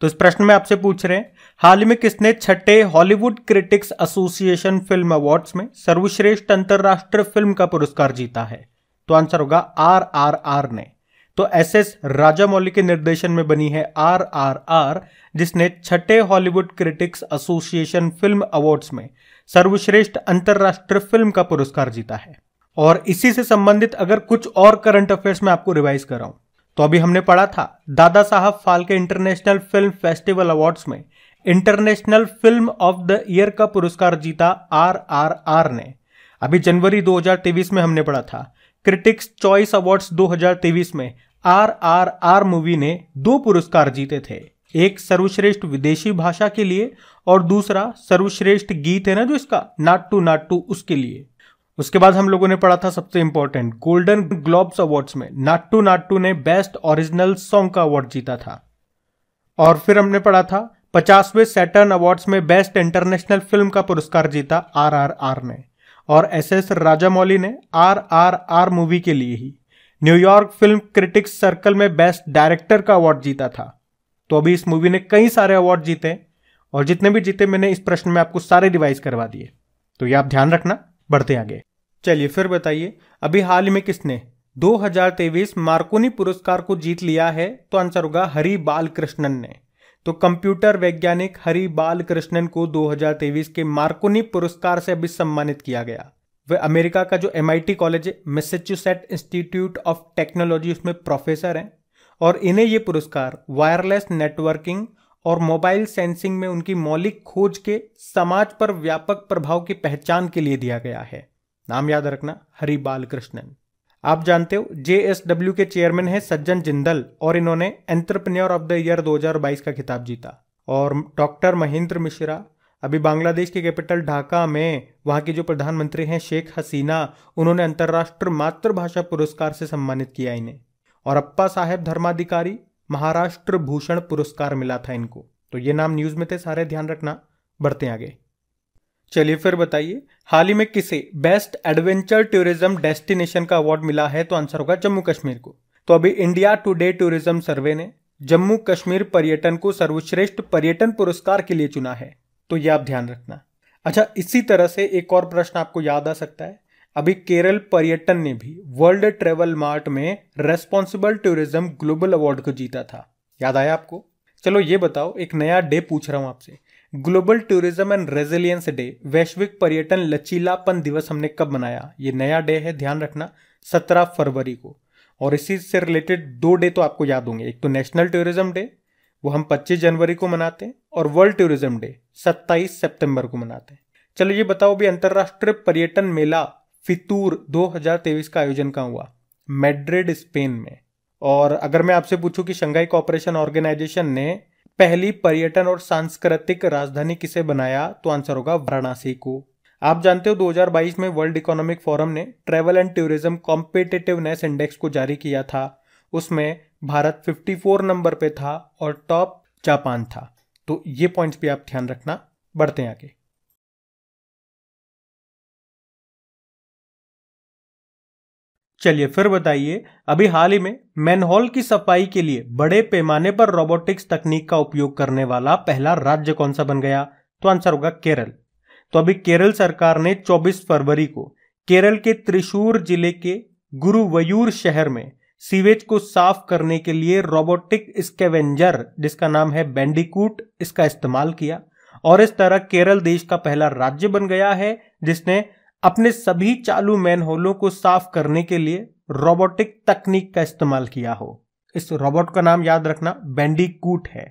तो इस प्रश्न में आपसे पूछ रहे हैं हाल ही में किसने छठे Hollywood critics association film awards में सर्वश्रेष्ठ अंतर्राष्ट्रीय फिल्म का पुरस्कार जीता है तो आंसर होगा आर आर आर ने तो एस एस राजामौली के निर्देशन में बनी है आर आर आर जिसने छठे Hollywood critics association film awards में सर्वश्रेष्ठ अंतर्राष्ट्रीय फिल्म का पुरस्कार जीता है और इसी से संबंधित अगर कुछ और करंट अफेयर्स में आपको रिवाइज कराऊं तो अभी हमने पढ़ा था Dada Saheb Phalke international film festival awards में international film of the year का पुरस्कार जीता आर आर आर ने अभी जनवरी 2023 में हमने पढ़ा था क्रिटिक्स चॉइस अवार्ड्स 2023 में आर आर आर मूवी ने दो पुरस्कार जीते थे एक सर्वश्रेष्ठ विदेशी भाषा के लिए और दूसरा सर्वश्रेष्ठ गीत है ना जो इसका नाट टू नाट टू उसके लिए उसके बाद हम लोगों ने पढ़ा था सबसे इंपॉर्टेंट गोल्डन ग्लोब्स अवार्ड्स में नाट्टू नाट्टू ने बेस्ट ओरिजिनल सॉन्ग का अवार्ड जीता था और फिर हमने पढ़ा था पचासवें सैटर्न अवार्ड्स में बेस्ट इंटरनेशनल फिल्म का पुरस्कार जीता आर आर आर ने और एस एस राजामौली ने आर आर आर मूवी के लिए ही न्यूयॉर्क फिल्म क्रिटिक्स सर्कल में बेस्ट डायरेक्टर का अवार्ड जीता था तो अभी इस मूवी ने कई सारे अवार्ड जीते और जितने भी जीते मैंने इस प्रश्न में आपको सारे रिवाइज करवा दिए तो ये आप ध्यान रखना बढ़ते आगे चलिए फिर बताइए अभी हाल में किसने 2023 मार्कोनी पुरस्कार को जीत लिया है तो आंसर होगा हरि बालकृष्णन ने तो कंप्यूटर वैज्ञानिक हरि बालकृष्णन को 2023 के मार्कोनी पुरस्कार से अभी सम्मानित किया गया वह अमेरिका का जो एम कॉलेज है मैसेच्यूसेट इंस्टीट्यूट ऑफ टेक्नोलॉजी उसमें प्रोफेसर हैं और इन्हें ये पुरस्कार वायरलेस नेटवर्किंग और मोबाइल सेंसिंग में उनकी मौलिक खोज के समाज पर व्यापक प्रभाव की पहचान के लिए दिया गया है नाम याद रखना हरि बालकृष्णन आप जानते हो डब्ल्यू के चेयरमैन हैं सज्जन जिंदल और इन्होंने एंटरप्रेन्योर ऑफ द ईयर 2022 का खिताब जीता और डॉक्टर महेंद्र मिश्रा अभी बांग्लादेश के कैपिटल ढाका में वहां की जो प्रधानमंत्री हैं शेख हसीना उन्होंने अंतर्राष्ट्रीय मातृभाषा पुरस्कार से सम्मानित किया इन्हें और अप्पा साहेब धर्माधिकारी महाराष्ट्र भूषण पुरस्कार मिला था इनको तो ये नाम न्यूज़ में थे सारे ध्यान रखना बढ़ते आगे चलिए फिर बताइए हाल ही में किसे बेस्ट एडवेंचर टूरिज्म डेस्टिनेशन का अवार्ड मिला है तो आंसर होगा जम्मू कश्मीर को तो अभी इंडिया टुडे टूरिज्म सर्वे ने जम्मू कश्मीर पर्यटन को सर्वश्रेष्ठ पर्यटन पुरस्कार के लिए चुना है तो यह आप ध्यान रखना अच्छा इसी तरह से एक और प्रश्न आपको याद आ सकता है अभी केरल पर्यटन ने भी वर्ल्ड ट्रेवल मार्ट में रेस्पॉन्सिबल टूरिज्म ग्लोबल अवार्ड को जीता था याद आया आपको चलो ये बताओ एक नया डे पूछ रहा हूं आपसे global tourism and resilience day वैश्विक पर्यटन लचीलापन दिवस हमने कब मनाया ये नया डे है ध्यान रखना सत्रह फरवरी को और इसी से रिलेटेड दो डे तो आपको याद होंगे एक तो नेशनल टूरिज्म डे वो हम 25 जनवरी को मनाते हैं और वर्ल्ड टूरिज्म डे 27 सितंबर को मनाते हैं चलो ये बताओ भी अंतर्राष्ट्रीय पर्यटन मेला फितूर 2023 का आयोजन कहाँ हुआ मेड्रिड स्पेन में और अगर मैं आपसे पूछूं कि शंघाई कॉपरेशन ऑर्गेनाइजेशन ने पहली पर्यटन और सांस्कृतिक राजधानी किसे बनाया तो आंसर होगा वाराणसी को आप जानते हो 2022 में वर्ल्ड इकोनॉमिक फोरम ने travel and tourism competitiveness index को जारी किया था उसमें भारत 54 नंबर पे था और टॉप जापान था तो ये पॉइंट्स भी आप ध्यान रखना बढ़ते हैं आगे चलिए फिर बताइए अभी हाल ही में मैनहोल की सफाई के लिए बड़े पैमाने पर रोबोटिक्स तकनीक का उपयोग करने वाला पहला राज्य कौन सा बन गया तो आंसर होगा केरल तो अभी केरल सरकार ने 24 फरवरी को केरल के त्रिशूर जिले के गुरुवयूर शहर में सीवेज को साफ करने के लिए रोबोटिक स्केवेंजर जिसका नाम है बैंडिकूट इसका इस्तेमाल किया और इस तरह केरल देश का पहला राज्य बन गया है जिसने अपने सभी चालू होलों को साफ करने के लिए रोबोटिक तकनीक का इस्तेमाल किया हो इस रोबोट का नाम याद रखना बैंडीकूट है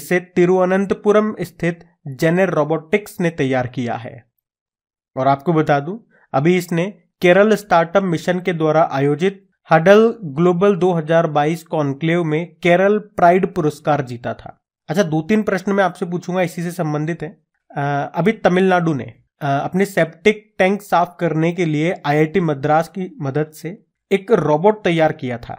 इसे तिरुवनंतपुरम स्थित जेनर रोबोटिक्स ने तैयार किया है और आपको बता दूं अभी इसने केरल स्टार्टअप मिशन के द्वारा आयोजित हडल ग्लोबल 2022 कॉन्क्लेव में केरल प्राइड पुरस्कार जीता था अच्छा दो तीन प्रश्न मैं आपसे पूछूंगा इसी से संबंधित है अभी तमिलनाडु ने अपने सेप्टिक टैंक साफ करने के लिए आईआईटी मद्रास की मदद से एक रोबोट तैयार किया था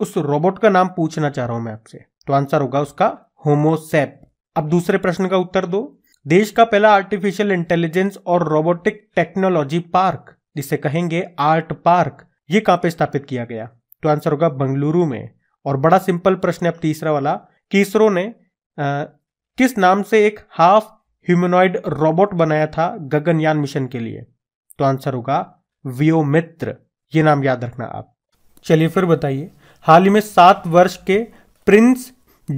उस रोबोट का नाम पूछना चाह रहा हूं मैं आपसे तो आंसर होगा उसका होमोसेप अब दूसरे प्रश्न का उत्तर दो देश का पहला आर्टिफिशियल इंटेलिजेंस और रोबोटिक टेक्नोलॉजी पार्क जिसे कहेंगे आर्ट पार्क ये कहां पे स्थापित किया गया तो आंसर होगा बंगलुरु में और बड़ा सिंपल प्रश्न है अब तीसरा वाला कि इसरो ने आ, किस नाम से एक हाफ ह्यूमनॉइड रोबोट बनाया था गगनयान मिशन के लिए तो आंसर होगा व्योमित्र ये नाम याद रखना आप चलिए फिर बताइए हाल ही में सात वर्ष के प्रिंस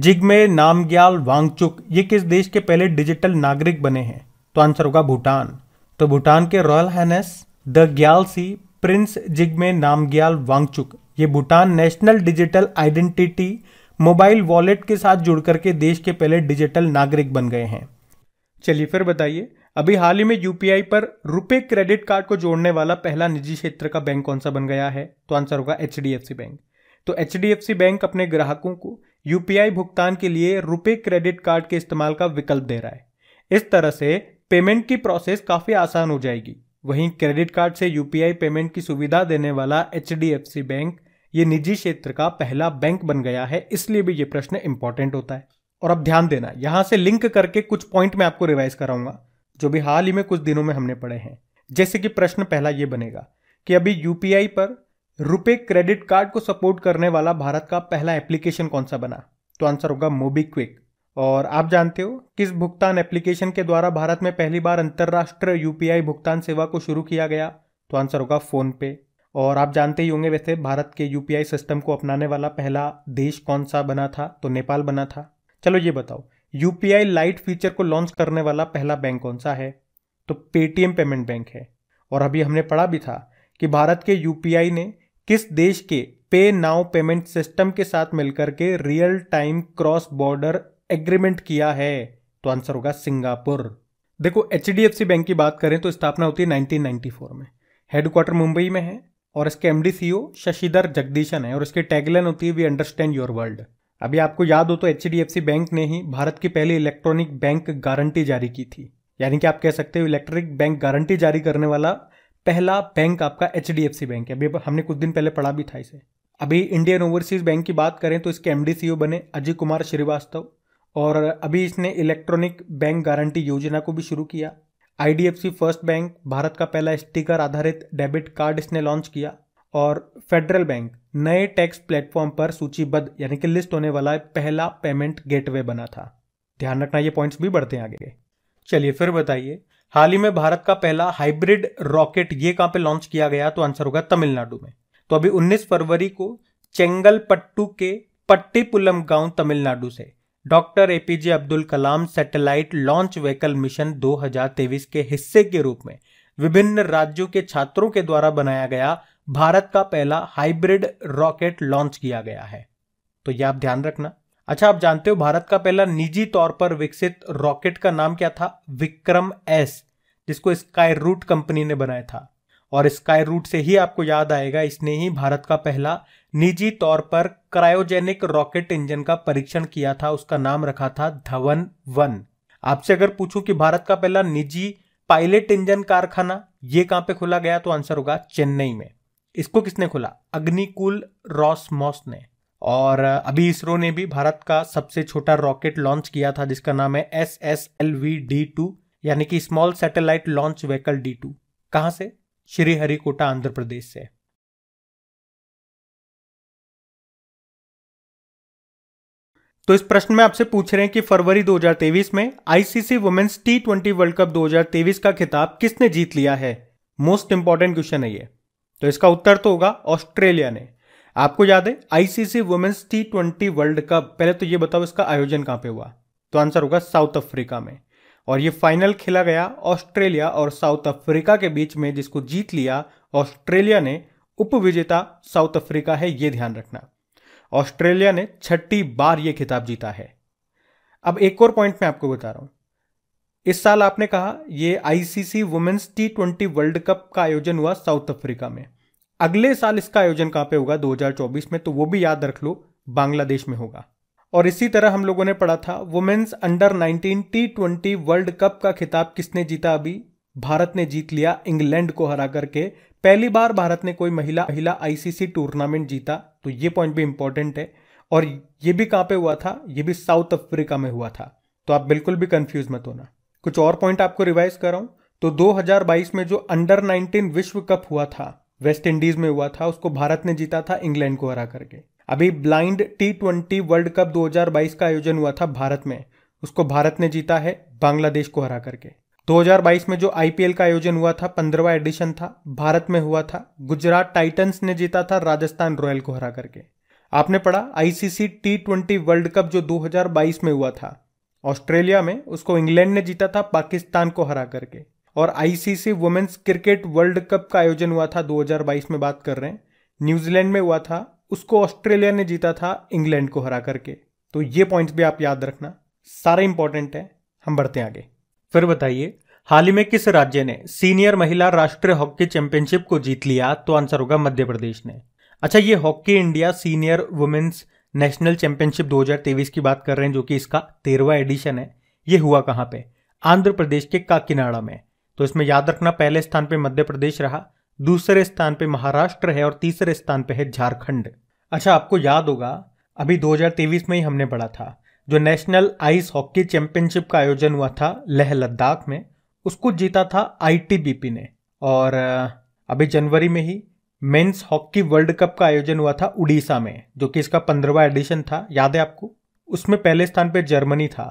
जिग्मे नामग्याल वांगचुक ये किस देश के पहले डिजिटल नागरिक बने हैं तो आंसर होगा भूटान तो भूटान के royal highness the Gyalsey prince Jigme Namgyel Wangchuck ये Bhutan national digital identity mobile wallet के साथ जुड़ करके देश के पहले डिजिटल नागरिक बन गए हैं चलिए फिर बताइए अभी हाल ही में यूपीआई पर रुपए क्रेडिट कार्ड को जोड़ने वाला पहला निजी क्षेत्र का बैंक कौन सा बन गया है तो आंसर होगा एच बैंक तो एच बैंक अपने ग्राहकों को यूपीआई भुगतान के लिए रुपए क्रेडिट कार्ड के इस्तेमाल का विकल्प दे रहा है इस तरह से पेमेंट की प्रोसेस काफ़ी आसान हो जाएगी वहीं क्रेडिट कार्ड से यूपीआई पेमेंट की सुविधा देने वाला एच बैंक ये निजी क्षेत्र का पहला बैंक बन गया है इसलिए भी ये प्रश्न इंपॉर्टेंट होता है और अब ध्यान देना यहां से लिंक करके कुछ पॉइंट मैं आपको रिवाइज कराऊंगा जो भी हाल ही में कुछ दिनों में हमने पढ़े हैं जैसे कि प्रश्न पहला ये बनेगा कि अभी यूपीआई पर रुपे क्रेडिट कार्ड को सपोर्ट करने वाला भारत का पहला एप्लीकेशन कौन सा बना तो आंसर होगा मोबीक्विक और आप जानते हो किस भुगतान एप्लीकेशन के द्वारा भारत में पहली बार अंतर्राष्ट्रीय यूपीआई भुगतान सेवा को शुरू किया गया तो आंसर होगा फोन पे और आप जानते ही होंगे वैसे भारत के यूपीआई सिस्टम को अपनाने वाला पहला देश कौन सा बना था तो नेपाल बना था चलो ये बताओ यूपीआई लाइट फीचर को लॉन्च करने वाला पहला बैंक कौन सा है तो पेटीएम पेमेंट बैंक है और अभी हमने पढ़ा भी था कि भारत के यूपीआई ने किस देश के पे नाउ पेमेंट सिस्टम के साथ मिलकर के real time cross border agreement किया है तो आंसर होगा सिंगापुर देखो एच बैंक की बात करें तो स्थापना होती है 1994 में हेडक्वार्टर मुंबई में है और इसके M D e Sashidhar Jagdishan है और इसके टैगलाइन होती है वी अंडरस्टैंड योर वर्ल्ड अभी आपको याद हो तो एच बैंक ने ही भारत की पहली इलेक्ट्रॉनिक बैंक गारंटी जारी की थी यानी कि आप कह सकते हो इलेक्ट्रॉनिक बैंक गारंटी जारी करने वाला पहला बैंक आपका एच बैंक है अभी हमने कुछ दिन पहले पढ़ा भी था इसे अभी इंडियन ओवरसीज बैंक की बात करें तो इसके एम बने अजय कुमार श्रीवास्तव और अभी इसने इलेक्ट्रॉनिक बैंक गारंटी योजना को भी शुरू किया आईडीएफसी फर्स्ट बैंक भारत का पहला स्टिकर आधारित डेबिट कार्ड इसने लॉन्च किया और फेडरल बैंक नए टैक्स प्लेटफॉर्म पर सूचीबद्ध यानी कि लिस्ट होने वाला पहला पेमेंट गेटवे बना था ध्यान रखना ये पॉइंट्स भी बढ़ते हैं आगे चलिए फिर बताइए हाल ही में भारत का पहला हाइब्रिड रॉकेट ये कहां पे लॉन्च किया गया तो आंसर होगा तमिलनाडु में तो अभी 19 फरवरी को चेंगलपट्टू के पट्टीपुलम गांव तमिलनाडु से doctor APJ Abdul Kalam satellite launch vehicle mission 2023 के हिस्से के रूप में विभिन्न राज्यों के छात्रों के द्वारा बनाया गया भारत का पहला हाइब्रिड रॉकेट लॉन्च किया गया है तो यह आप ध्यान रखना अच्छा आप जानते हो भारत का पहला निजी तौर पर विकसित रॉकेट का नाम क्या था विक्रम एस जिसको स्काई रूट कंपनी ने बनाया था और स्काई रूट से ही आपको याद आएगा इसने ही भारत का पहला निजी तौर पर क्रायोजेनिक रॉकेट इंजन का परीक्षण किया था उसका नाम रखा था धवन वन आपसे अगर पूछूं कि भारत का पहला निजी पायलट इंजन कारखाना ये कहां पे खोला गया तो आंसर होगा चेन्नई में इसको किसने खोला अग्निकुल मॉस ने और अभी इसरो ने भी भारत का सबसे छोटा रॉकेट लॉन्च किया था जिसका नाम है S S L V D two यानी कि small satellite launch vehicle D two कहां से श्रीहरिकोटा आंध्र प्रदेश से तो इस प्रश्न में आपसे पूछ रहे हैं कि फरवरी 2023 में ICC women's T twenty world cup 2023 का खिताब किसने जीत लिया है मोस्ट इंपॉर्टेंट क्वेश्चन है यह तो इसका उत्तर तो होगा ऑस्ट्रेलिया ने आपको याद है ICC women's T twenty world cup पहले तो ये बताओ इसका आयोजन कहां पे हुआ तो आंसर होगा साउथ अफ्रीका में और ये फाइनल खेला गया ऑस्ट्रेलिया और साउथ अफ्रीका के बीच में जिसको जीत लिया ऑस्ट्रेलिया ने उपविजेता साउथ अफ्रीका है ये ध्यान रखना ऑस्ट्रेलिया ने छठी बार ये खिताब जीता है अब एक और पॉइंट मैं आपको बता रहा हूं इस साल आपने कहा ये ICC women's T twenty world cup का आयोजन हुआ साउथ अफ्रीका में अगले साल इसका आयोजन कहाँ पे होगा 2024 में तो वो भी याद रख लो बांग्लादेश में होगा और इसी तरह हम लोगों ने पढ़ा था women's under 19 T twenty world cup का खिताब किसने जीता अभी भारत ने जीत लिया इंग्लैंड को हरा करके पहली बार भारत ने कोई महिला महिला आईसीसी टूर्नामेंट जीता तो ये पॉइंट भी इंपॉर्टेंट है और ये भी कहां पे हुआ था ये भी साउथ अफ्रीका में हुआ था तो आप बिल्कुल भी कंफ्यूज मत होना कुछ और पॉइंट आपको रिवाइज कर रहा हूं तो 2022 में जो अंडर 19 विश्व कप हुआ था वेस्ट इंडीज में हुआ था उसको भारत ने जीता था इंग्लैंड को हरा करके अभी blind T twenty world cup 2022 का आयोजन हुआ था भारत में उसको भारत ने जीता है बांग्लादेश को हरा करके 2022 में जो आईपीएल का आयोजन हुआ था पंद्रवा एडिशन था भारत में हुआ था गुजरात टाइटंस ने जीता था राजस्थान रॉयल को हरा करके आपने पढ़ा ICC T twenty world cup जो 2022 में हुआ था ऑस्ट्रेलिया में उसको इंग्लैंड ने जीता था पाकिस्तान को हरा करके और ICC women's cricket world cup का आयोजन हुआ था 2022 में बात कर रहे हैं न्यूजीलैंड में हुआ था उसको ऑस्ट्रेलिया ने जीता था इंग्लैंड को हरा करके तो ये पॉइंट्स भी आप याद रखना सारे इंपॉर्टेंट है हम बढ़ते आगे फिर बताइए हाल ही में किस राज्य ने सीनियर महिला राष्ट्रीय हॉकी चैंपियनशिप को जीत लिया तो आंसर होगा मध्य प्रदेश ने अच्छा ये hockey India senior women's national championship 2023 की बात कर रहे हैं जो कि इसका तेरहवा एडिशन है ये हुआ कहाँ पे आंध्र प्रदेश के काकीनाड़ा में तो इसमें याद रखना पहले स्थान पे मध्य प्रदेश रहा दूसरे स्थान पे महाराष्ट्र है और तीसरे स्थान पे है झारखंड अच्छा आपको याद होगा अभी 2023 में ही हमने पढ़ा था जो नेशनल आइस हॉकी चैंपियनशिप का आयोजन हुआ था लेह लद्दाख में उसको जीता था आईटीबीपी ने और अभी जनवरी में ही मेंस हॉकी वर्ल्ड कप का आयोजन हुआ था उड़ीसा में जो कि इसका पंद्रहवा एडिशन था याद है आपको उसमें पहले स्थान पे जर्मनी था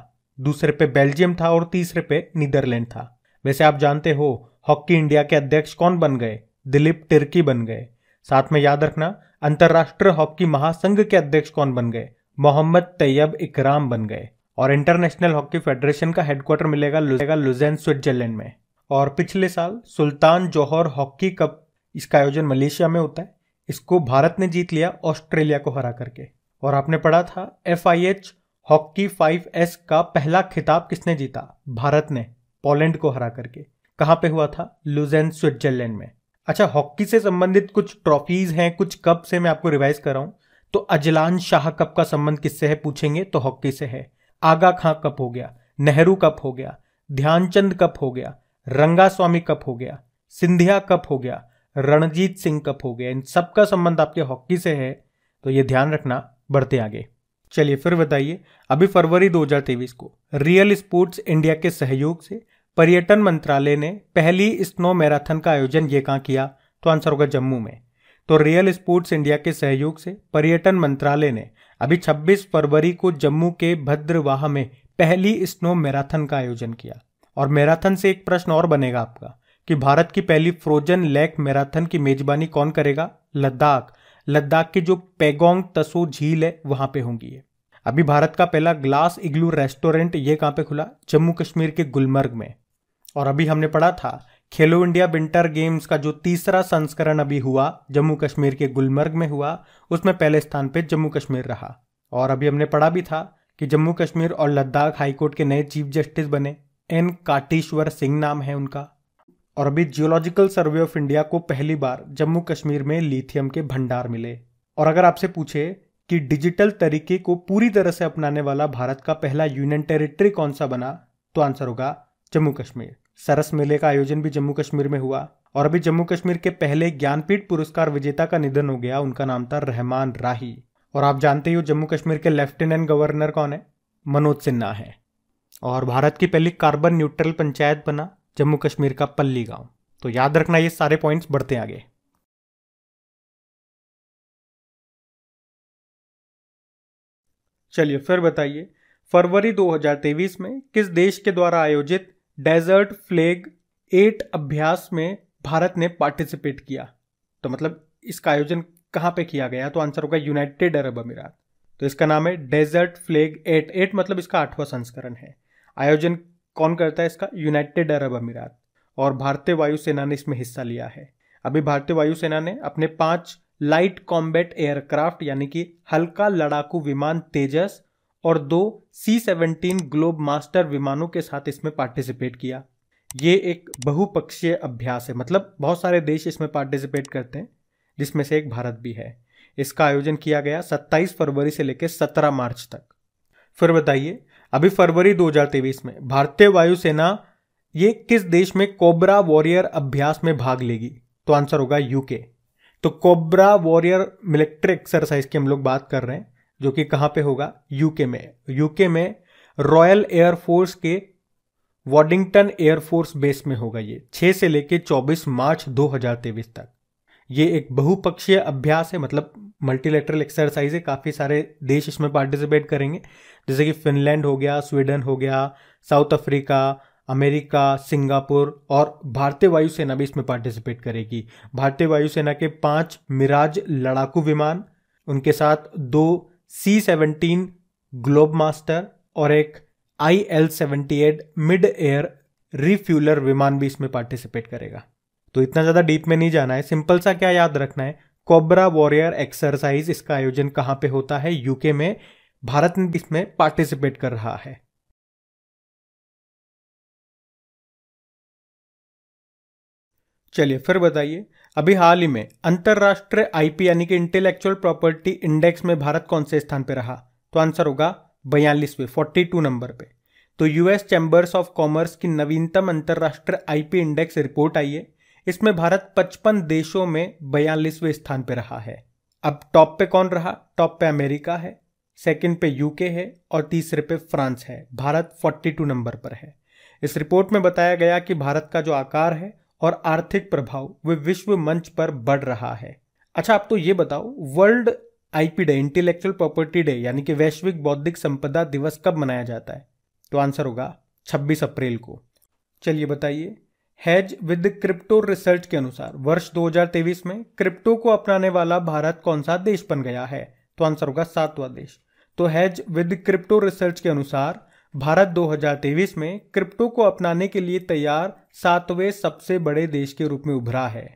दूसरे पे बेल्जियम था और तीसरे पे नीदरलैंड था वैसे आप जानते हो हॉकी इंडिया के अध्यक्ष कौन बन गए दिलीप टिर्की बन गए साथ में याद रखना अंतर्राष्ट्रीय हॉकी महासंघ के अध्यक्ष कौन बन गए मोहम्मद तैयब इकराम बन गए और इंटरनेशनल हॉकी फेडरेशन का हेडक्वार्टर मिलेगा लुजेन स्विट्जरलैंड में और पिछले साल सुल्तान जौहर हॉकी कप इसका आयोजन मलेशिया में होता है इसको भारत ने जीत लिया ऑस्ट्रेलिया को हरा करके और आपने पढ़ा था F I H hockey five S का पहला खिताब किसने जीता भारत ने पोलैंड को हरा करके कहाँ पे हुआ था लुजेन स्विट्जरलैंड में अच्छा हॉकी से संबंधित कुछ ट्रॉफीज हैं कुछ कप से मैं आपको रिवाइज कर रहा हूँ तो अजलान शाह कप का संबंध किससे है पूछेंगे तो हॉकी से है आगा खां कप हो गया नेहरू कप हो गया ध्यानचंद कप हो गया रंगा स्वामी कप हो गया सिंधिया कप हो गया रणजीत सिंह कप हो गया इन सब का संबंध आपके हॉकी से है तो ये ध्यान रखना बढ़ते आगे चलिए फिर बताइए अभी फरवरी 2023 को रियल स्पोर्ट्स इंडिया के सहयोग से पर्यटन मंत्रालय ने पहली स्नो मैराथन का आयोजन ये कहाँ किया तो आंसर होगा जम्मू में तो रियल स्पोर्ट्स इंडिया के सहयोग से पर्यटन मंत्रालय ने अभी 26 फरवरी को जम्मू के भद्रवाह में पहली स्नो मैराथन का आयोजन किया और मैराथन से एक प्रश्न और बनेगा आपका कि भारत की पहली फ्रोजन लेक मैराथन की मेजबानी कौन करेगा लद्दाख लद्दाख की जो पेगोंग तसो झील है वहां पे होंगी ये अभी भारत का पहला ग्लास इग्लू रेस्टोरेंट ये कहां पे खुला जम्मू कश्मीर के गुलमर्ग में और अभी हमने पढ़ा था खेलो इंडिया विंटर गेम्स का जो तीसरा संस्करण अभी हुआ जम्मू कश्मीर के गुलमर्ग में हुआ उसमें पहले स्थान पर जम्मू कश्मीर रहा और अभी हमने पढ़ा भी था कि जम्मू कश्मीर और लद्दाख हाईकोर्ट के नए चीफ जस्टिस बने एन काटेश्वर सिंह नाम है उनका और अभी जियोलॉजिकल सर्वे ऑफ इंडिया को पहली बार जम्मू कश्मीर में लिथियम के भंडार मिले और अगर आपसे पूछे कि डिजिटल तरीके को पूरी तरह से अपनाने वाला भारत का पहला यूनियन टेरिटरी कौन सा बना तो आंसर होगा जम्मू कश्मीर सरस मेले का आयोजन भी जम्मू कश्मीर में हुआ और अभी जम्मू कश्मीर के पहले ज्ञानपीठ पुरस्कार विजेता का निधन हो गया उनका नाम था रहमान राही और आप जानते ही हो जम्मू कश्मीर के लेफ्टिनेंट गवर्नर कौन है मनोज सिन्हा है और भारत की पहली कार्बन न्यूट्रल पंचायत बना जम्मू कश्मीर का पल्ली गांव तो याद रखना ये सारे पॉइंट्स बढ़ते आगे चलिए फिर बताइए फरवरी 2023 में किस देश के द्वारा आयोजित डेजर्ट फ्लेग एट अभ्यास में भारत ने पार्टिसिपेट किया तो मतलब इसका आयोजन कहां पे किया गया तो आंसर होगा यूनाइटेड अरब अमीरात तो इसका नाम है डेजर्ट फ्लेग एट एट मतलब इसका आठवां संस्करण है आयोजन कौन करता है इसका यूनाइटेड अरब अमीरात और भारतीय वायुसेना ने इसमें हिस्सा लिया है अभी भारतीय वायुसेना ने अपने पांच लाइट कॉम्बैट एयरक्राफ्ट यानी कि हल्का लड़ाकू विमान तेजस और दो सी सेवनटीन ग्लोब मास्टर विमानों के साथ इसमें पार्टिसिपेट किया ये एक बहुपक्षीय अभ्यास है मतलब बहुत सारे देश इसमें पार्टिसिपेट करते हैं जिसमें से एक भारत भी है इसका आयोजन किया गया 27 फरवरी से लेकर 17 मार्च तक फिर बताइए अभी फरवरी 2023 में भारतीय वायुसेना ये किस देश में कोबरा वॉरियर अभ्यास में भाग लेगी तो आंसर होगा यूके तो कोबरा वॉरियर मिलिट्री एक्सरसाइज की हम लोग बात कर रहे हैं जो कि कहां पे होगा यूके में यूके में रॉयल एयरफोर्स के वॉडिंगटन एयरफोर्स बेस में होगा ये 6 से लेकर 24 मार्च 2023 तक ये एक बहुपक्षीय अभ्यास है मतलब मल्टीलेटरल एक्सरसाइज है काफ़ी सारे देश इसमें पार्टिसिपेट करेंगे जैसे कि फिनलैंड हो गया स्वीडन हो गया साउथ अफ्रीका अमेरिका सिंगापुर और भारतीय वायुसेना भी इसमें पार्टिसिपेट करेगी भारतीय वायुसेना के पांच मिराज लड़ाकू विमान उनके साथ दो सी सेवनटीन ग्लोब मास्टर और एक I L seventy eight mid air refueller विमान भी इसमें पार्टिसिपेट करेगा तो इतना ज़्यादा डीप में नहीं जाना है सिंपल सा क्या याद रखना है कोबरा वॉरियर एक्सरसाइज इसका आयोजन कहाँ पे होता है यूके में भारत इसमें पार्टिसिपेट कर रहा है चलिए फिर बताइए अभी हाल ही में अंतर्राष्ट्रीय आईपी यानी कि इंटेलेक्चुअल प्रॉपर्टी इंडेक्स में भारत कौन से स्थान पर रहा तो आंसर होगा बयालीसवें फोर्टी टू नंबर पे तो यूएस चैंबर्स ऑफ कॉमर्स की नवीनतम अंतर्राष्ट्रीय आईपी इंडेक्स रिपोर्ट आई है इसमें भारत 55 देशों में बयालीसवें स्थान पर रहा है अब टॉप पे कौन रहा टॉप पे अमेरिका है सेकंड पे यूके है और तीसरे पे फ्रांस है भारत 42 नंबर पर है इस रिपोर्ट में बताया गया कि भारत का जो आकार है और आर्थिक प्रभाव वे विश्व मंच पर बढ़ रहा है अच्छा आप तो ये बताओ world IP day intellectual property day यानी कि वैश्विक बौद्धिक संपदा दिवस कब मनाया जाता है तो आंसर होगा 26 अप्रैल को चलिए बताइए हैज विद क्रिप्टो रिसर्च के अनुसार वर्ष 2023 में क्रिप्टो को अपनाने वाला भारत कौन सा देश बन गया है तो आंसर होगा सातवां देश तो हैज विद क्रिप्टो रिसर्च के अनुसार भारत 2023 में क्रिप्टो को अपनाने के लिए तैयार सातवें सबसे बड़े देश के रूप में उभरा है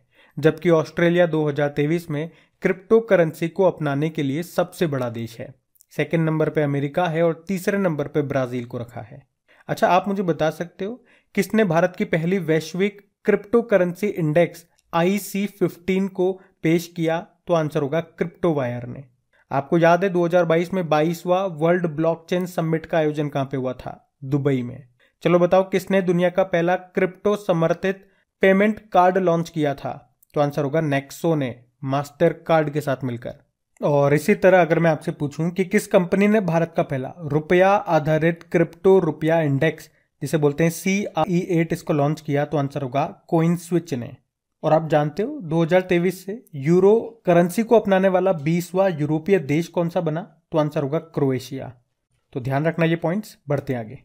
जबकि ऑस्ट्रेलिया 2023 में क्रिप्टो करेंसी को अपनाने के लिए सबसे बड़ा देश है सेकेंड नंबर पर अमेरिका है और तीसरे नंबर पर ब्राज़ील को रखा है अच्छा आप मुझे बता सकते हो किसने भारत की पहली वैश्विक cryptocurrency index I fifteen को पेश किया तो आंसर होगा क्रिप्टो वायर ने आपको याद है 2022 में बाईसवा वर्ल्ड ब्लॉकचेन समिट का आयोजन कहां पे हुआ था दुबई में चलो बताओ किसने दुनिया का पहला क्रिप्टो समर्थित पेमेंट कार्ड लॉन्च किया था तो आंसर होगा नेक्सो ने मास्टर कार्ड के साथ मिलकर और इसी तरह अगर मैं आपसे पूछूं कि किस कंपनी ने भारत का पहला रुपया आधारित क्रिप्टो रुपया इंडेक्स जिसे बोलते हैं सी आई एट इसको लॉन्च किया तो आंसर होगा कोइन स्विच ने और आप जानते हो 2023 से यूरो करेंसी को अपनाने वाला बीसवा यूरोपीय देश कौन सा बना तो आंसर होगा क्रोएशिया तो ध्यान रखना ये पॉइंट्स बढ़ते आगे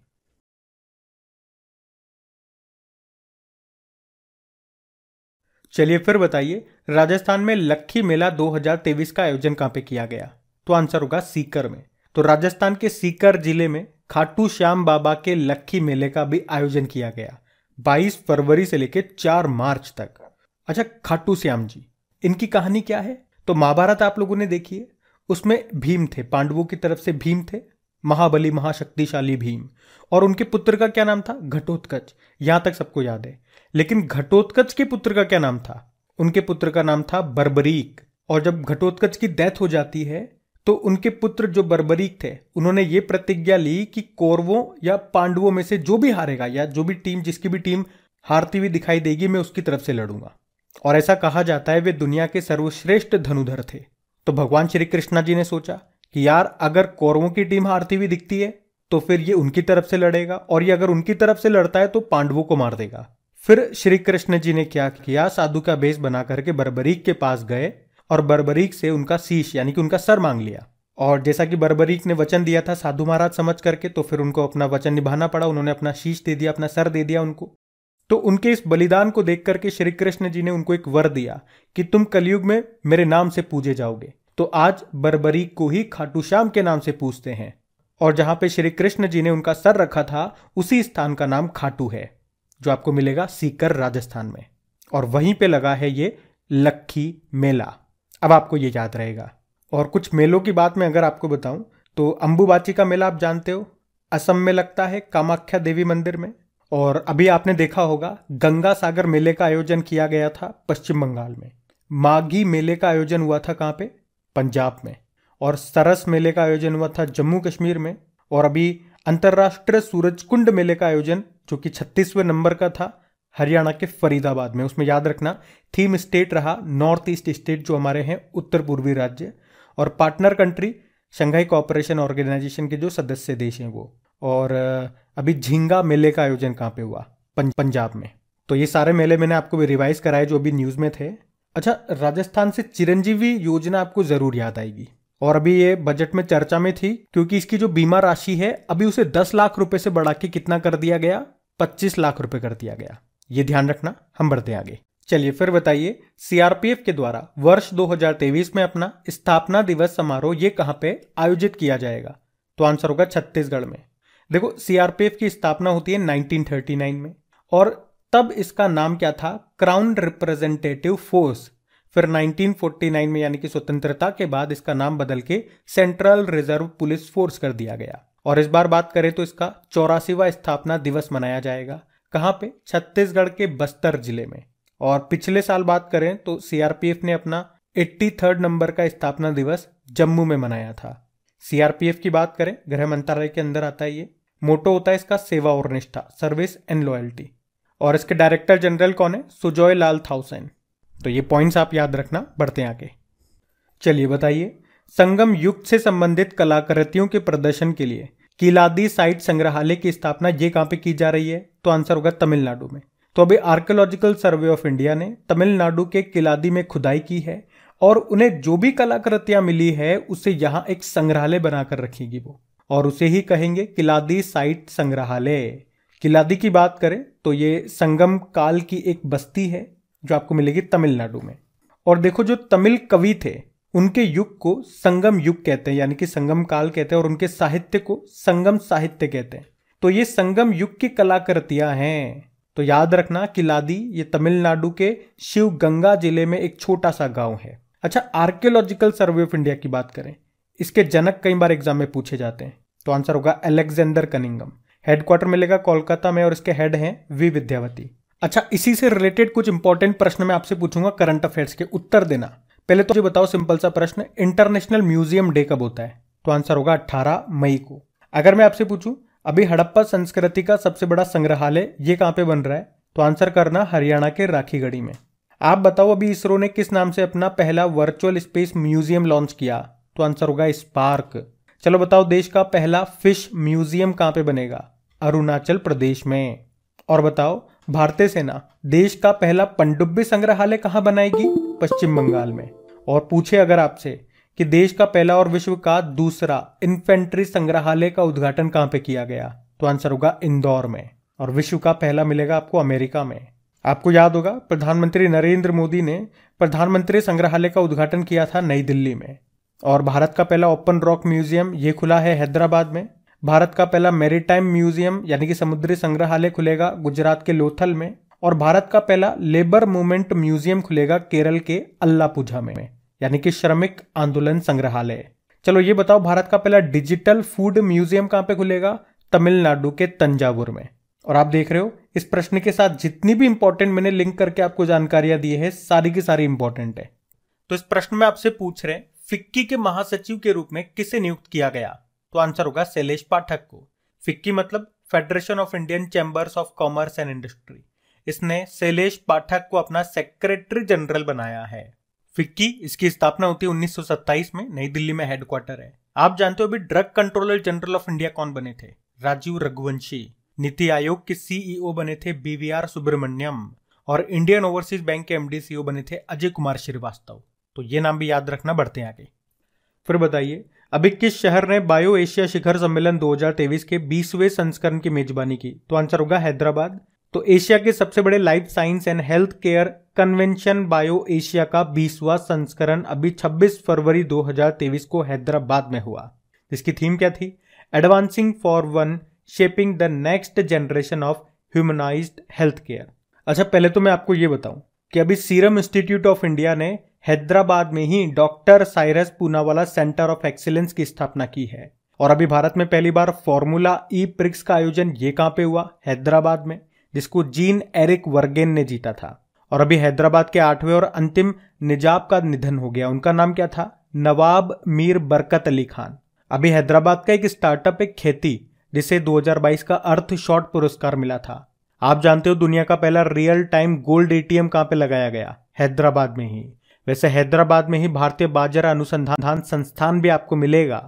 चलिए फिर बताइए राजस्थान में लक्खी मेला 2023 का आयोजन कहां पे किया गया तो आंसर होगा सीकर में तो राजस्थान के सीकर जिले में खाटू श्याम बाबा के लक्की मेले का भी आयोजन किया गया 22 फरवरी से लेकर 4 मार्च तक अच्छा खाटू श्याम जी इनकी कहानी क्या है तो महाभारत आप लोगों ने देखी है उसमें भीम थे पांडवों की तरफ से भीम थे महाबली महाशक्तिशाली भीम और उनके पुत्र का क्या नाम था घटोत्कच यहां तक सबको याद है लेकिन घटोत्कच के पुत्र का क्या नाम था उनके पुत्र का नाम था बर्बरीक और जब घटोत्कच की डेथ हो जाती है तो उनके पुत्र जो बर्बरीक थे उन्होंने ये प्रतिज्ञा ली कि कौरवों या पांडवों में से जो भी हारेगा या जो भी टीम जिसकी भी टीम हारती हुई दिखाई देगी मैं उसकी तरफ से लड़ूंगा और ऐसा कहा जाता है वे दुनिया के सर्वश्रेष्ठ धनुधर थे तो भगवान श्री कृष्णा जी ने सोचा कि यार अगर कौरवों की टीम हारती हुई दिखती है तो फिर ये उनकी तरफ से लड़ेगा और ये अगर उनकी तरफ से लड़ता है तो पांडवों को मार देगा फिर श्री कृष्ण जी ने क्या किया साधु का बेस बना करके बर्बरीक के पास गए और बर्बरीक से उनका शीश यानी कि उनका सर मांग लिया और जैसा कि बर्बरीक ने वचन दिया था साधु महाराज समझ करके तो फिर उनको अपना वचन निभाना पड़ा उन्होंने अपना शीश दे दिया अपना सर दे दिया उनको तो उनके इस बलिदान को देख करके श्री कृष्ण जी ने उनको एक वर दिया कि तुम कलयुग में मेरे नाम से पूजे जाओगे तो आज बर्बरीक को ही खाटू श्याम के नाम से पूजते हैं और जहां पे श्री कृष्ण जी ने उनका सर रखा था उसी स्थान का नाम खाटू है जो आपको मिलेगा सीकर राजस्थान में और वहीं पे लगा है ये लक्खी मेला अब आपको ये याद रहेगा और कुछ मेलों की बात में अगर आपको बताऊं तो अंबुबाची का मेला आप जानते हो असम में लगता है कामाख्या देवी मंदिर में और अभी आपने देखा होगा गंगा सागर मेले का आयोजन किया गया था पश्चिम बंगाल में माघी मेले का आयोजन हुआ था कहाँ पे पंजाब में और सरस मेले का आयोजन हुआ था जम्मू कश्मीर में और अभी अंतर्राष्ट्रीय सूरज कुंड मेले का आयोजन जो कि छत्तीसवें नंबर का था हरियाणा के फरीदाबाद में उसमें याद रखना थीम स्टेट रहा नॉर्थ ईस्ट स्टेट जो हमारे हैं उत्तर पूर्वी राज्य और partner country Shanghai Cooperation Organisation के जो सदस्य देश हैं वो और अभी झींगा मेले का आयोजन कहाँ पे हुआ पंजाब में तो ये सारे मेले मैंने आपको भी रिवाइज कराए जो अभी न्यूज़ में थे अच्छा राजस्थान से चिरंजीवी योजना आपको ज़रूर याद आएगी और अभी ये बजट में चर्चा में थी क्योंकि इसकी जो बीमा राशि है अभी उसे दस लाख रुपए से बढ़ा के कितना कर दिया गया पच्चीस लाख रुपए कर दिया गया ये ध्यान रखना हम बढ़ते आगे चलिए फिर बताइए सीआरपीएफ के द्वारा वर्ष 2023 में अपना स्थापना दिवस समारोह ये कहाँ पे आयोजित किया जाएगा तो आंसर होगा छत्तीसगढ़ में देखो सीआरपीएफ की स्थापना होती है 1939 में और तब इसका नाम क्या था क्राउन रिप्रेजेंटेटिव फोर्स फिर 1949 में यानी कि स्वतंत्रता के बाद इसका नाम बदल के सेंट्रल रिजर्व पुलिस फोर्स कर दिया गया और इस बार बात करें तो इसका चौरासीवा स्थापना दिवस मनाया जाएगा कहाँ पे छत्तीसगढ़ के बस्तर जिले में और पिछले साल बात करें तो सीआरपीएफ ने अपना 83rd नंबर का स्थापना दिवस जम्मू में मनाया था सीआरपीएफ की बात करें गृह मंत्रालय के अंदर आता है ये मोटो होता है इसका सेवा और निष्ठा सर्विस एंड लॉयल्टी और इसके डायरेक्टर जनरल कौन है सुजॉय लाल थाउसेन तो ये पॉइंट्स आप याद रखना बढ़ते हैं आगे चलिए बताइए संगम युक्त से संबंधित कलाकृतियों के प्रदर्शन के लिए किलादी साइट संग्रहालय की स्थापना ये कहाँ पे की जा रही है तो आंसर होगा तमिलनाडु में तो अभी आर्कोलॉजिकल सर्वे ऑफ इंडिया ने तमिलनाडु के किलादी में खुदाई की है और उन्हें जो भी कलाकृतियां मिली है उसे यहाँ एक संग्रहालय बनाकर रखेगी वो और उसे ही कहेंगे किलादी साइट संग्रहालय किलादी की बात करें तो ये संगम काल की एक बस्ती है जो आपको मिलेगी तमिलनाडु में और देखो जो तमिल कवि थे उनके युग को संगम युग कहते हैं यानी कि संगम काल कहते हैं और उनके साहित्य को संगम साहित्य कहते हैं तो ये संगम युग की कलाकृतियां हैं तो याद रखना किलादी ये तमिलनाडु के शिव गंगा जिले में एक छोटा सा गांव है अच्छा आर्कियोलॉजिकल सर्वे ऑफ इंडिया की बात करें इसके जनक कई बार एग्जाम में पूछे जाते हैं तो आंसर होगा अलेक्जेंडर कनिंगम हेडक्वार्टर मिलेगा कोलकाता में और इसके हेड हैं वी विद्यावती अच्छा इसी से रिलेटेड कुछ इंपॉर्टेंट प्रश्न मैं आपसे पूछूंगा करंट अफेयर्स के उत्तर देना पहले तो मुझे बताओ सिंपल सा प्रश्न इंटरनेशनल म्यूजियम डे कब होता है तो आंसर होगा 18 मई को अगर मैं आपसे पूछूं अभी हड़प्पा संस्कृति का सबसे बड़ा संग्रहालय ये कहां पे बन रहा है तो आंसर करना हरियाणा के राखीगढ़ी में आप बताओ अभी इसरो ने किस नाम से अपना पहला वर्चुअल स्पेस म्यूजियम लॉन्च किया तो आंसर होगा स्पार्क चलो बताओ देश का पहला फिश म्यूजियम कहां पे बनेगा अरुणाचल प्रदेश में और बताओ भारतीय सेना देश का पहला पंडुब्बी संग्रहालय कहां बनाएगी पश्चिम बंगाल में और पूछे अगर आपसे कि देश का पहला और विश्व का दूसरा इन्फेंट्री संग्रहालय का उद्घाटन कहां पे किया गया तो आंसर होगा इंदौर में और विश्व का पहला मिलेगा आपको अमेरिका में आपको याद होगा प्रधानमंत्री नरेंद्र मोदी ने प्रधानमंत्री संग्रहालय का उद्घाटन किया था नई दिल्ली में और भारत का पहला ओपन रॉक म्यूजियम ये खुला है हैदराबाद में भारत का पहला मैरीटाइम म्यूजियम यानी कि समुद्री संग्रहालय खुलेगा गुजरात के लोथल में और भारत का पहला लेबर मूवमेंट म्यूजियम खुलेगा केरल के अल्लापुझा में यानी कि श्रमिक आंदोलन संग्रहालय चलो ये बताओ भारत का पहला डिजिटल फूड म्यूजियम कहां पे खुलेगा तमिलनाडु के तंजावुर में और आप देख रहे हो इस प्रश्न के साथ जितनी भी इंपॉर्टेंट मैंने लिंक करके आपको जानकारियां दी है सारी की सारी इंपॉर्टेंट है तो इस प्रश्न में आपसे पूछ रहे हैं फिक्की के महासचिव के रूप में किसे नियुक्त किया गया तो आंसर होगा शैलेश पाठक को फिक्की मतलब Federation of Indian Chambers of Commerce and Industry इसने शैलेश पाठक को अपना सेक्रेटरी जनरल बनाया है फिक्की इसकी स्थापना होती है 1927 में नई दिल्ली में हेडक्वार्टर है आप जानते हो अभी Drug Controller General of India कौन बने थे राजीव रघुवंशी नीति आयोग के सीईओ e बने थे बीवीआर सुब्रमण्यम और इंडियन ओवरसीज बैंक के एमडी सीईओ e बने थे अजय कुमार श्रीवास्तव तो ये नाम भी याद रखना बढ़ते हैं आगे फिर बताइए अभी किस शहर ने बायो एशिया शिखर सम्मेलन 2023 के 20वें संस्करण की मेजबानी की तो आंसर होगा हैदराबाद तो एशिया के सबसे बड़े life science and health care convention BioAsia का बीसवा संस्करण अभी 26 फरवरी 2023 को हैदराबाद में हुआ जिसकी थीम क्या थी advancing for one shaping the next generation of humanise health care अच्छा पहले तो मैं आपको ये बताऊं कि अभी सीरम इंस्टीट्यूट ऑफ इंडिया ने हैदराबाद में ही doctor Cyrus Poonawalla centre of excellence की स्थापना की है और अभी भारत में पहली बार फॉर्मूला ई प्रिक्स का आयोजन ये कहां पे हुआ हैदराबाद में जिसको जीन एरिक वर्गेन ने जीता था और अभी हैदराबाद के आठवें और अंतिम निजाब का निधन हो गया उनका नाम क्या था नवाब मीर बरकत अली खान अभी हैदराबाद का एक स्टार्टअप है खेती जिसे 2022 का अर्थ शॉर्ट पुरस्कार मिला था आप जानते हो दुनिया का पहला रियल टाइम गोल्ड एटीएम कहां पे लगाया गया हैदराबाद में ही वैसे हैदराबाद में ही भारतीय बाजरा अनुसंधान संस्थान भी आपको मिलेगा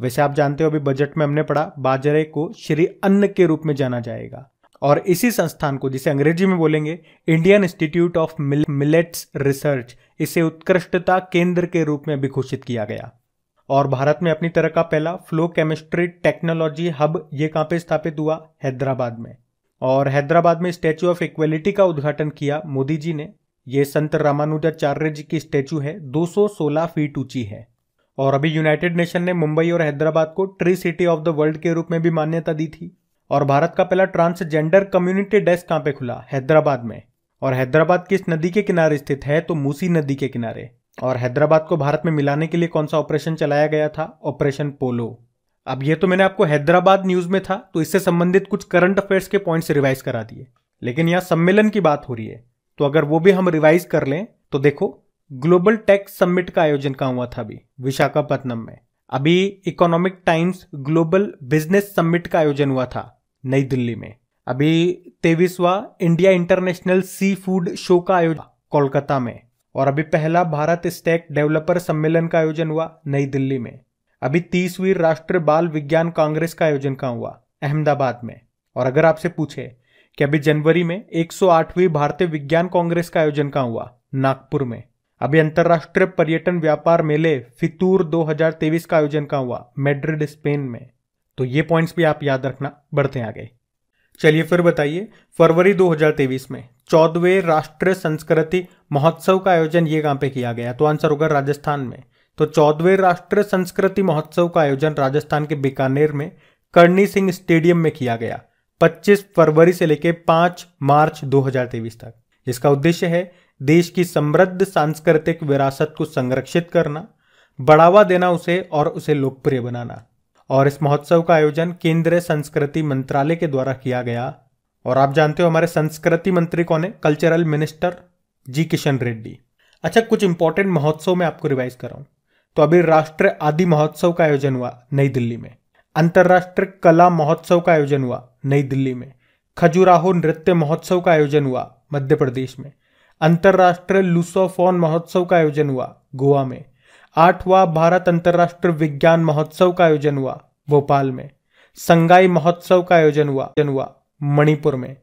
वैसे आप जानते हो अभी बजट में हमने पढ़ा बाजरे को श्री अन्न के रूप में जाना जाएगा और इसी संस्थान को जिसे अंग्रेजी में बोलेंगे Indian Institute of Millets Research इसे उत्कृष्टता केंद्र के रूप में भी घोषित किया गया और भारत में अपनी तरह का पहला फ्लो केमिस्ट्री टेक्नोलॉजी हब ये कहाँ पे स्थापित हुआ हैदराबाद में और हैदराबाद में स्टैचू ऑफ इक्वेलिटी का उद्घाटन किया मोदी जी ने ये संत रामानुजाचार्य जी की स्टैचू है 216 फीट ऊंची है और अभी यूनाइटेड नेशन ने मुंबई और हैदराबाद को tree city of the world के रूप में भी मान्यता दी थी और भारत का पहला ट्रांसजेंडर कम्युनिटी डेस्क कहाँ पे खुला हैदराबाद में और हैदराबाद किस नदी के किनारे स्थित है तो मूसी नदी के किनारे और हैदराबाद को भारत में मिलाने के लिए कौन सा ऑपरेशन चलाया गया था ऑपरेशन पोलो अब ये तो मैंने आपको हैदराबाद न्यूज में था तो इससे संबंधित कुछ करंट अफेयर्स के पॉइंट्स रिवाइज करा दिए लेकिन यहाँ सम्मेलन की बात हो रही है तो अगर वो भी हम रिवाइज कर लें तो देखो ग्लोबल टेक्स समिट का आयोजन कहाँ हुआ था अभी विशाखापट्टनम में अभी Economic Times global business summit का आयोजन हुआ था नई दिल्ली में अभी तेईसवा India international seafood show का आयोजन कोलकाता में और अभी पहला भारत स्टैक डेवलपर सम्मेलन का आयोजन हुआ नई दिल्ली में अभी तीसवीं राष्ट्रीय बाल विज्ञान कांग्रेस का आयोजन कहाँ हुआ अहमदाबाद में और अगर आपसे पूछे कि अभी जनवरी में 108वीं भारतीय विज्ञान कांग्रेस का आयोजन कहाँ हुआ नागपुर में अभी अंतर्राष्ट्रीय पर्यटन व्यापार मेले फितूर 2023 का आयोजन कहाँ हुआ मेड्रिड स्पेन में तो ये पॉइंट्स भी आप याद रखना बढ़ते हैं आगे चलिए फिर बताइए फरवरी 2023 में चौदहवें राष्ट्रीय संस्कृति महोत्सव का आयोजन ये कहाँ पे किया गया तो आंसर होगा राजस्थान में तो चौदहवें राष्ट्रीय संस्कृति महोत्सव का आयोजन राजस्थान के बीकानेर में करणी सिंह स्टेडियम में किया गया 25 फरवरी से लेकर 5 मार्च 2023 तक जिसका उद्देश्य है देश की समृद्ध सांस्कृतिक विरासत को संरक्षित करना बढ़ावा देना उसे और उसे लोकप्रिय बनाना और इस महोत्सव का आयोजन केंद्रीय संस्कृति मंत्रालय के द्वारा किया गया और आप जानते हो हमारे संस्कृति मंत्री कौन है cultural minister G Kishan Reddy अच्छा कुछ इंपॉर्टेंट महोत्सव में आपको रिवाइज कराऊं तो अभी राष्ट्रीय आदि महोत्सव का आयोजन हुआ नई दिल्ली में अंतर्राष्ट्रीय कला महोत्सव का आयोजन हुआ नई दिल्ली में खजुराहो नृत्य महोत्सव का आयोजन हुआ मध्य प्रदेश में अंतर्राष्ट्रीय लूसोफोन महोत्सव का आयोजन हुआ गोवा में आठवां भारत अंतर्राष्ट्रीय विज्ञान महोत्सव का आयोजन हुआ भोपाल में संगाई महोत्सव का आयोजन हुआ हुआ मणिपुर में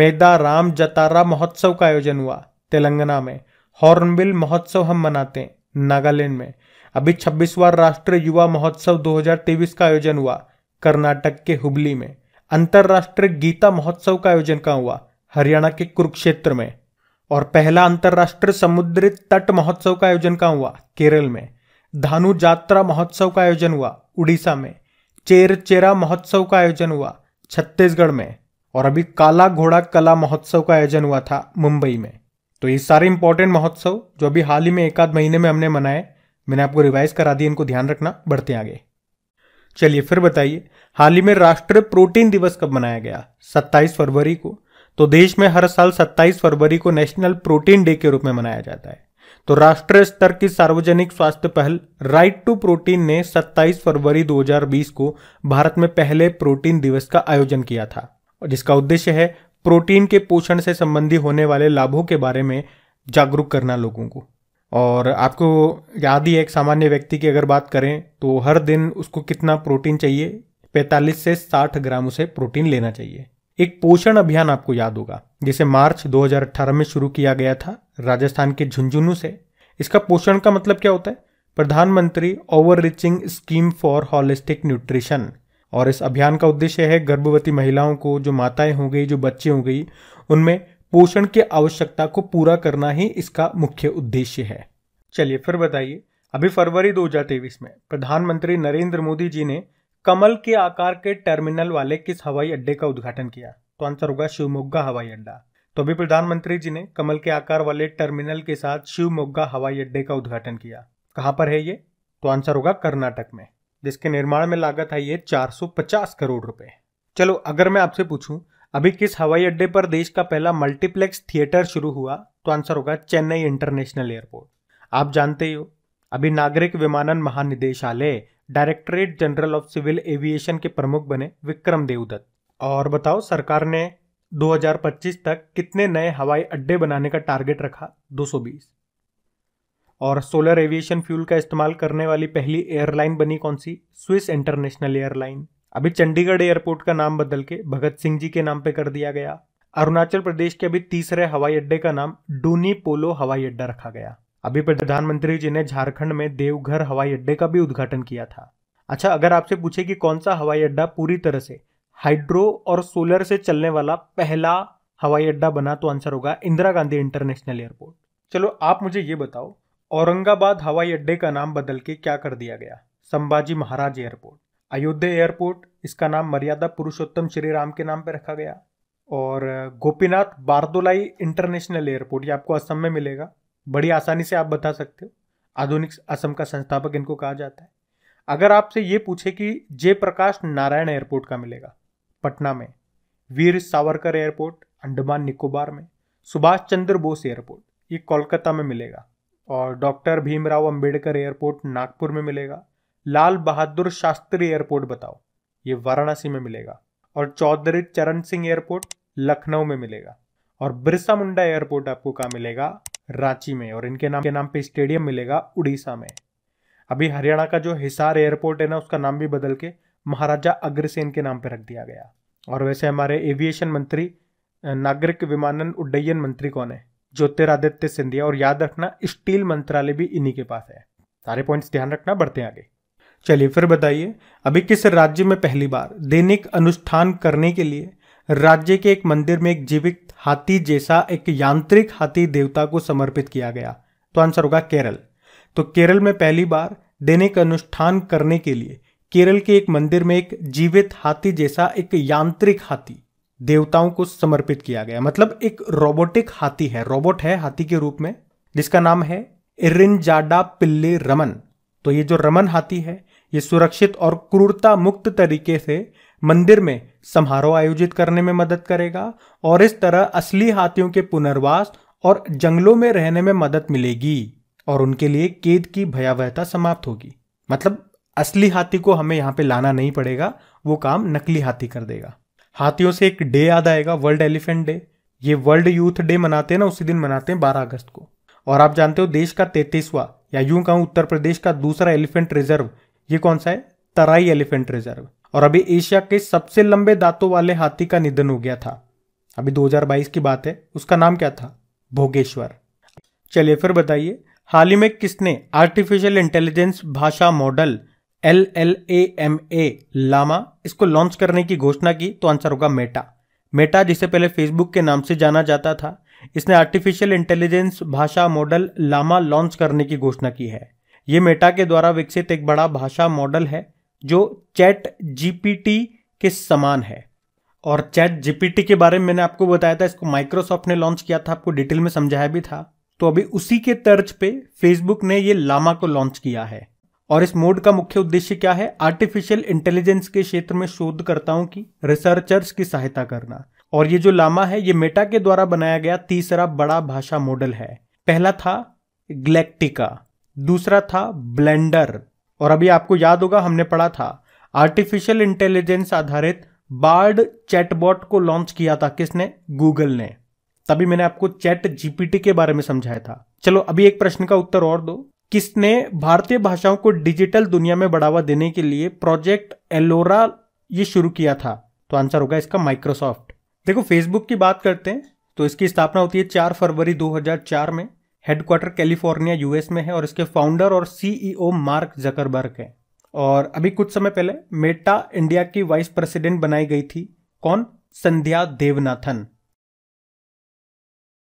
मेदा राम जतारा महोत्सव का आयोजन हुआ तेलंगाना में हॉर्नबिल महोत्सव हम मनाते हैं नागालैंड में अभी छब्बीसवा राष्ट्रीय युवा महोत्सव 2023 का आयोजन हुआ कर्नाटक के हुबली में अंतर्राष्ट्रीय गीता महोत्सव का आयोजन कहा हुआ हरियाणा के कुरुक्षेत्र में और पहला अंतर्राष्ट्रीय समुद्री तट महोत्सव का आयोजन कहाँ हुआ केरल में धानु जात्रा महोत्सव का आयोजन हुआ उड़ीसा में चेर चेरा महोत्सव का आयोजन हुआ छत्तीसगढ़ में और अभी काला घोड़ा कला महोत्सव का आयोजन हुआ था मुंबई में तो ये सारे इंपॉर्टेंट महोत्सव जो अभी हाल ही में एक आध महीने में हमने मनाए मैंने आपको रिवाइज करा दी इनको ध्यान रखना बढ़ते आगे चलिए फिर बताइए हाल ही में राष्ट्रीय प्रोटीन दिवस कब मनाया गया 27 फरवरी को तो देश में हर साल 27 फरवरी को नेशनल प्रोटीन डे के रूप में मनाया जाता है तो राष्ट्रीय स्तर की सार्वजनिक स्वास्थ्य पहल राइट टू प्रोटीन ने 27 फरवरी 2020 को भारत में पहले प्रोटीन दिवस का आयोजन किया था और जिसका उद्देश्य है प्रोटीन के पोषण से संबंधी होने वाले लाभों के बारे में जागरूक करना लोगों को और आपको याद ही एक सामान्य व्यक्ति की अगर बात करें तो हर दिन उसको कितना प्रोटीन चाहिए 45 से 60 ग्राम उसे प्रोटीन लेना चाहिए एक पोषण अभियान आपको याद होगा जिसे मार्च 2018 में शुरू किया गया था राजस्थान के झुंझुनू से इसका पोषण का मतलब क्या होता है प्रधानमंत्री over reaching scheme for holistic nutrition और इस अभियान का उद्देश्य है गर्भवती महिलाओं को जो माताएं हो गई जो बच्चे हो गई उनमें पोषण की आवश्यकता को पूरा करना ही इसका मुख्य उद्देश्य है चलिए फिर बताइए अभी फरवरी 2023 में प्रधानमंत्री नरेंद्र मोदी जी ने कमल के आकार के टर्मिनल वाले किस हवाई अड्डे का उद्घाटन किया तो आंसर होगा शिवमोग्गा हवाई अड्डा तो अभी प्रधानमंत्री जी ने कमल के आकार वाले टर्मिनल के साथ शिवमोग्गा हवाई अड्डे का उद्घाटन किया कहां पर है ये तो आंसर होगा कर्नाटक में जिसके निर्माण में लागत आई है चार करोड़ रुपए चलो अगर मैं आपसे पूछूं अभी किस हवाई अड्डे पर देश का पहला मल्टीप्लेक्स थिएटर शुरू हुआ तो आंसर होगा चेन्नई इंटरनेशनल एयरपोर्ट आप जानते ही हो अभी नागरिक विमानन महानिदेशालय Directorate General of Civil Aviation के प्रमुख बने विक्रम देवदत्त और बताओ सरकार ने 2025 तक कितने नए हवाई अड्डे बनाने का टारगेट रखा 220 और सोलर एविएशन फ्यूल का इस्तेमाल करने वाली पहली एयरलाइन बनी कौन सी स्विस इंटरनेशनल एयरलाइन अभी चंडीगढ़ एयरपोर्ट का नाम बदल के भगत सिंह जी के नाम पे कर दिया गया अरुणाचल प्रदेश के अभी तीसरे हवाई अड्डे का नाम डूनी पोलो हवाई अड्डा रखा गया अभी प्रधानमंत्री जी ने झारखंड में देवघर हवाई अड्डे का भी उद्घाटन किया था अच्छा अगर आपसे पूछे कि कौन सा हवाई अड्डा पूरी तरह से हाइड्रो और सोलर से चलने वाला पहला हवाई अड्डा बना तो आंसर होगा इंदिरा गांधी इंटरनेशनल एयरपोर्ट चलो आप मुझे ये बताओ औरंगाबाद हवाई अड्डे का नाम बदल के क्या कर दिया गया संभाजी महाराज एयरपोर्ट अयोध्या एयरपोर्ट इसका नाम मर्यादा पुरुषोत्तम श्री राम के नाम पर रखा गया और गोपीनाथ बारदोलाई इंटरनेशनल एयरपोर्ट ये आपको असम में मिलेगा बड़ी आसानी से आप बता सकते हो आधुनिक असम का संस्थापक इनको कहा जाता है अगर आपसे ये पूछे कि जयप्रकाश नारायण एयरपोर्ट का मिलेगा पटना में वीर सावरकर एयरपोर्ट अंडमान निकोबार में सुभाष चंद्र बोस एयरपोर्ट ये कोलकाता में मिलेगा और डॉक्टर भीमराव अंबेडकर एयरपोर्ट नागपुर में मिलेगा लाल बहादुर शास्त्री एयरपोर्ट बताओ ये वाराणसी में मिलेगा और चौधरी चरण सिंह एयरपोर्ट लखनऊ में मिलेगा और बिरसा मुंडा एयरपोर्ट आपको कहाँ मिलेगा रांची में और इनके नाम के नाम पे स्टेडियम मिलेगा उड़ीसा में अभी हरियाणा का जो हिसार एयरपोर्ट है ना उसका नाम भी बदल के महाराजा अग्रसेन के नाम पर रख दिया गया और वैसे हमारे एविएशन मंत्री नागरिक विमानन उड्डयन मंत्री कौन है ज्योतिरादित्य सिंधिया और याद रखना स्टील मंत्रालय भी इन्हीं के पास है सारे पॉइंट्स ध्यान रखना बढ़ते आगे चलिए फिर बताइए अभी किस राज्य में पहली बार दैनिक अनुष्ठान करने के लिए राज्य के एक मंदिर में एक जीवित हाथी जैसा एक यांत्रिक हाथी देवता को समर्पित किया गया तो आंसर होगा केरल तो केरल में पहली बार दैनिक अनुष्ठान करने के लिए केरल के एक मंदिर में एक जीवित हाथी जैसा एक यांत्रिक हाथी देवताओं को समर्पित किया गया मतलब एक रोबोटिक हाथी है रोबोट है हाथी के रूप में जिसका नाम है इरिनजाडा पिल्ले रमन तो ये जो रमन हाथी है ये सुरक्षित और क्रूरता मुक्त तरीके से मंदिर में समारोह आयोजित करने में मदद करेगा और इस तरह असली हाथियों के पुनर्वास और जंगलों में रहने में मदद मिलेगी और उनके लिए केद की भयावहता समाप्त होगी मतलब असली हाथी को हमें यहाँ पे लाना नहीं पड़ेगा वो काम नकली हाथी कर देगा हाथियों से एक डे याद आएगा वर्ल्ड एलिफेंट डे ये वर्ल्ड यूथ डे मनाते हैं ना उसी दिन मनाते हैं बारह अगस्त को और आप जानते हो देश का तैतीसवा या यूं कहूं उत्तर प्रदेश का दूसरा एलिफेंट रिजर्व ये कौन सा है तराई एलिफेंट रिजर्व और अभी एशिया के सबसे लंबे दांतों वाले हाथी का निधन हो गया था अभी 2022 की बात है उसका नाम क्या था भोगेश्वर चलिए फिर बताइए हाल ही में किसने आर्टिफिशियल इंटेलिजेंस भाषा model L L A M A Llama इसको लॉन्च करने की घोषणा की तो आंसर होगा मेटा मेटा जिसे पहले फेसबुक के नाम से जाना जाता था इसने आर्टिफिशियल इंटेलिजेंस भाषा मॉडल लामा लॉन्च करने की घोषणा की है ये मेटा के द्वारा विकसित एक बड़ा भाषा मॉडल है जो चैट जीपीटी के समान है और चैट जीपीटी के बारे में मैंने आपको बताया था इसको माइक्रोसॉफ्ट ने लॉन्च किया था आपको डिटेल में समझाया भी था तो अभी उसी के तर्ज पे फेसबुक ने ये लामा को लॉन्च किया है और इस मोड का मुख्य उद्देश्य क्या है आर्टिफिशियल इंटेलिजेंस के क्षेत्र में शोधकर्ताओं की रिसर्चर्स की सहायता करना और ये जो लामा है ये मेटा के द्वारा बनाया गया तीसरा बड़ा भाषा मॉडल है पहला था ग्लेक्टिका दूसरा था ब्लेंडर और अभी आपको याद होगा हमने पढ़ा था आर्टिफिशियल इंटेलिजेंस आधारित बार्ड चैटबॉट को लॉन्च किया था किसने गूगल ने तभी मैंने आपको चैट जीपीटी के बारे में समझाया था चलो अभी एक प्रश्न का उत्तर और दो किसने भारतीय भाषाओं को डिजिटल दुनिया में बढ़ावा देने के लिए प्रोजेक्ट एलोरा ये शुरू किया था तो आंसर होगा इसका माइक्रोसॉफ्ट देखो फेसबुक की बात करते हैं तो इसकी स्थापना होती है चार फरवरी 2004 में हेडक्वार्टर कैलिफोर्निया यूएस में है और इसके फाउंडर और सीईओ मार्क जकरबर्ग हैं और अभी कुछ समय पहले मेटा इंडिया की वाइस प्रेसिडेंट बनाई गई थी कौन संध्या देवनाथन